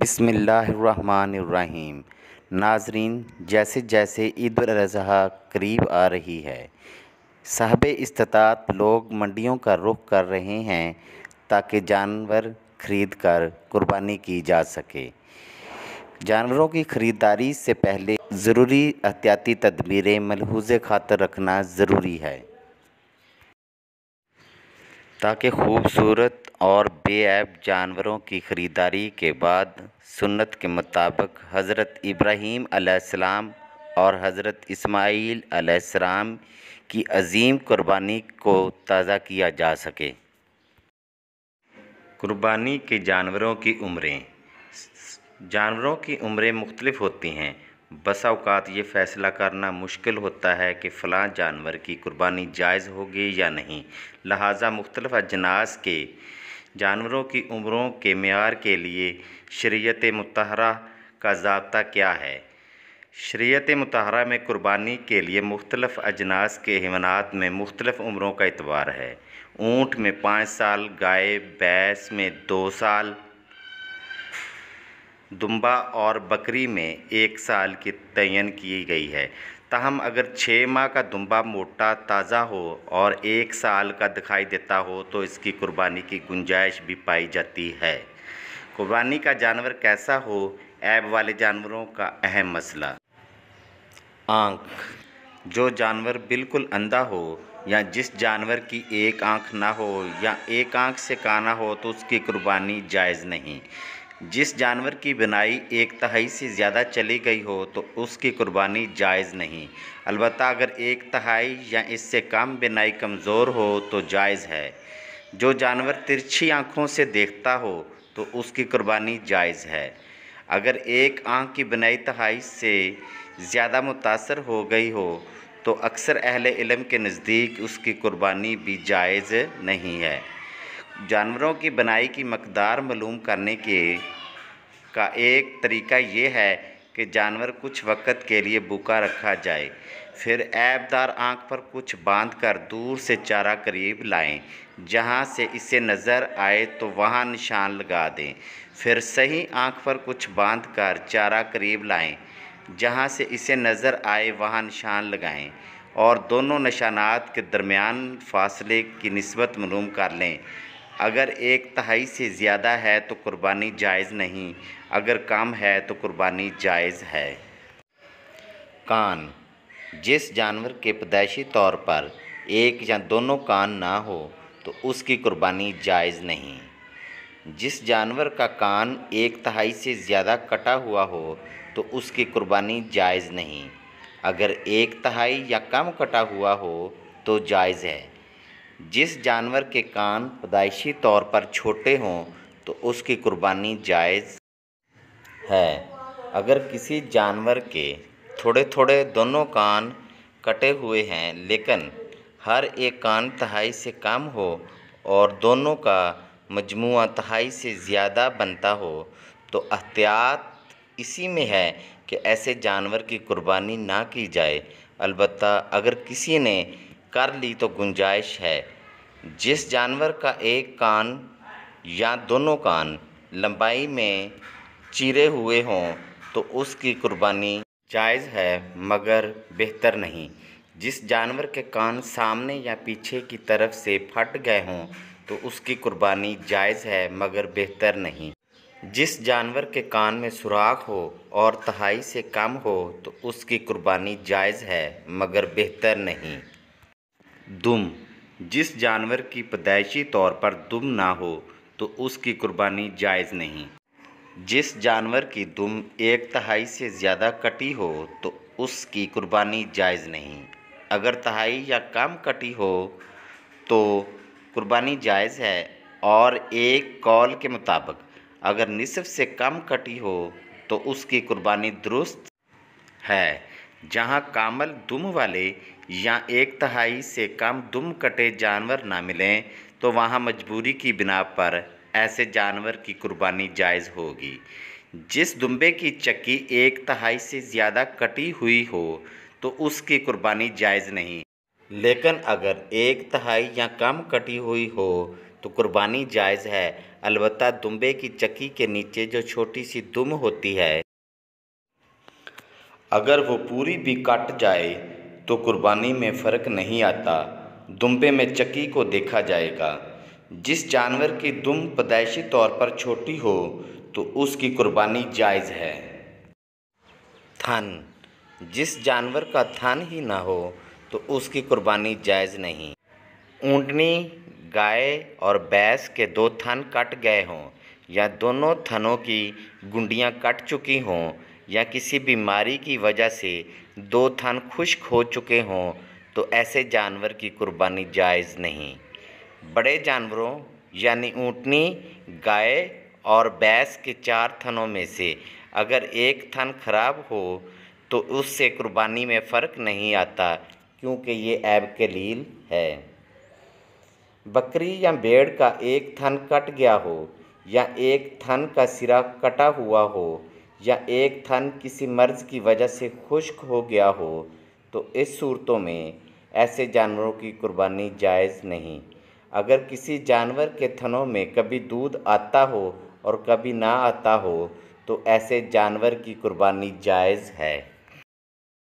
बिसमीम नाजरीन जैसे जैसे ईद अजहा करीब आ रही है साहब इस्तात लोग मंडियों का रुख कर रहे हैं ताकि जानवर खरीद कर कुर्बानी की जा सके जानवरों की ख़रीदारी से पहले ज़रूरी एहतियाती तदबीरें मलहूज खातर रखना ज़रूरी है ताकि खूबसूरत और बेऐब जानवरों की ख़रीदारी के बाद सुन्नत के मुताबिक हज़रत इब्राहीम अलैहिस्सलाम और हज़रत इस्माइल अलैहिस्सलाम की अजीम कुर्बानी को ताज़ा किया जा सके कुर्बानी के जानवरों की उम्रें जानवरों की उम्रें मुख्तलिफ होती हैं बसा अवकात ये फैसला करना मुश्किल होता है कि फ़लाँ जानवर की कुर्बानी जायज़ होगी या नहीं लिहाजा मुख्तलफ़ अजनास के जानवरों की उम्रों के मैार के लिए शरीत मतहरा का जबता क्या है शरीत मतहरा में कुर्बानी के लिए मुख्तलफ़ अजनास के हवनात में मुख्तलफ़ उम्रों का इतवार है ऊँट में पाँच साल गाय भैंस में दो साल दुम्बा और बकरी में एक साल की तयन की गई है ताहम अगर छः माह का दुम्बा मोटा ताज़ा हो और एक साल का दिखाई देता हो तो इसकी कुर्बानी की गुंजाइश भी पाई जाती है कुर्बानी का जानवर कैसा हो ऐब वाले जानवरों का अहम मसला आँख जो जानवर बिल्कुल अंधा हो या जिस जानवर की एक आँख ना हो या एक आँख से काना हो तो उसकी कुर्बानी जायज़ नहीं जिस जानवर की बनाई एक तहाई से ज़्यादा चली गई हो तो उसकी कुर्बानी जायज़ नहीं अलबत् अगर एक तहाई या इससे कम बिनाई कमज़ोर हो तो जायज़ है जो जानवर तिरछी आँखों से देखता हो तो उसकी कुर्बानी जायज़ है अगर एक आँख की बनाई तहाई से ज़्यादा मुतासर हो गई हो तो अक्सर अहल इलम के नज़दीक उसकी कुर्बानी भी जायज़ नहीं है जानवरों की बनाई की मकदार मालूम करने के का एक तरीका ये है कि जानवर कुछ वक्त के लिए भूखा रखा जाए फिर ऐबदार आंख पर कुछ बांध कर दूर से चारा करीब लाएं जहां से इसे नज़र आए तो वहां निशान लगा दें फिर सही आंख पर कुछ बांध कर चारा करीब लाएं जहां से इसे नज़र आए वहां निशान लगाएं और दोनों निशानात के दरमियान फासले की नस्बत मलूम कर लें अगर एक तहाई से ज़्यादा है तो कुर्बानी जायज़ नहीं अगर कम है तो कुर्बानी जायज़ है कान जिस जानवर के पैदाइशी तौर पर एक या दोनों कान ना हो तो उसकी कुर्बानी जायज़ नहीं जिस जानवर का कान एक तहाई से ज़्यादा कटा हुआ हो तो उसकी कुर्बानी जायज़ नहीं अगर एक तहाई या कम कटा हुआ हो तो जायज़ है जिस जानवर के कान पैदाइशी तौर पर छोटे हों तो उसकी कुर्बानी जायज़ है अगर किसी जानवर के थोड़े थोड़े दोनों कान कटे हुए हैं लेकिन हर एक कान तहाई से कम हो और दोनों का मजमू तहाई से ज़्यादा बनता हो तो एहतियात इसी में है कि ऐसे जानवर की कुर्बानी ना की जाए अलबत्त अगर किसी ने कर ली तो गुंजाइश है जिस जानवर का एक कान या दोनों कान लंबाई में चीरे हुए हों तो उसकी कुर्बानी जायज़ है मगर बेहतर नहीं जिस जानवर के कान सामने या पीछे की तरफ से फट गए हों तो उसकी कुर्बानी जायज़ है मगर बेहतर नहीं जिस जानवर के कान में सुराख हो और तहाई से कम हो तो उसकी कुर्बानी जायज़ है मगर बेहतर नहीं दुम जिस जानवर की पैदायशी तौर पर दुम ना हो तो उसकी कुर्बानी जायज़ नहीं जिस जानवर की दुम एक तहाई से ज़्यादा कटी हो तो उसकी कुर्बानी जायज़ नहीं अगर तहाई या कम कटी हो तो कुर्बानी जायज़ है और एक कॉल के मुताबिक अगर निसफ से कम कटी हो तो उसकी कुर्बानी दुरुस्त है जहाँ कामल दुम वाले या एक तहाई से कम दुम कटे जानवर ना मिलें तो वहाँ मजबूरी की बिना पर ऐसे जानवर की कुर्बानी जायज़ होगी जिस दुम्बे की चक्की एक तहाई से ज़्यादा कटी हुई हो तो उसकी कुर्बानी जायज़ नहीं लेकिन अगर एक तहाई या कम कटी हुई हो तो कुर्बानी जायज़ है अलबत् दुम्बे की चक्की के नीचे जो छोटी सी दुम होती है अगर वो पूरी भी कट जाए तो कुर्बानी में फ़र्क नहीं आता दुम्बे में चक्की को देखा जाएगा जिस जानवर की दुम पैदाइशी तौर पर छोटी हो तो उसकी कुर्बानी जायज़ है थन जिस जानवर का थन ही ना हो तो उसकी कुर्बानी जायज़ नहीं ऊँटनी गाय और भैंस के दो थन कट गए हों या दोनों थनों की गुंडियां कट चुकी हों या किसी बीमारी की वजह से दो थन खुश्क हो चुके हों तो ऐसे जानवर की कुर्बानी जायज़ नहीं बड़े जानवरों यानी ऊँटनी गाय और बैंस के चार थनों में से अगर एक थन खराब हो तो उससे कुर्बानी में फ़र्क नहीं आता क्योंकि ये ऐब कलील है बकरी या भेड़ का एक थन कट गया हो या एक थन का सिरा कटा हुआ हो या एक थन किसी मर्ज की वजह से खुश्क हो गया हो तो इस सूरतों में ऐसे जानवरों की कुर्बानी जायज़ नहीं अगर किसी जानवर के थनों में कभी दूध आता हो और कभी ना आता हो तो ऐसे जानवर की कुर्बानी जायज़ है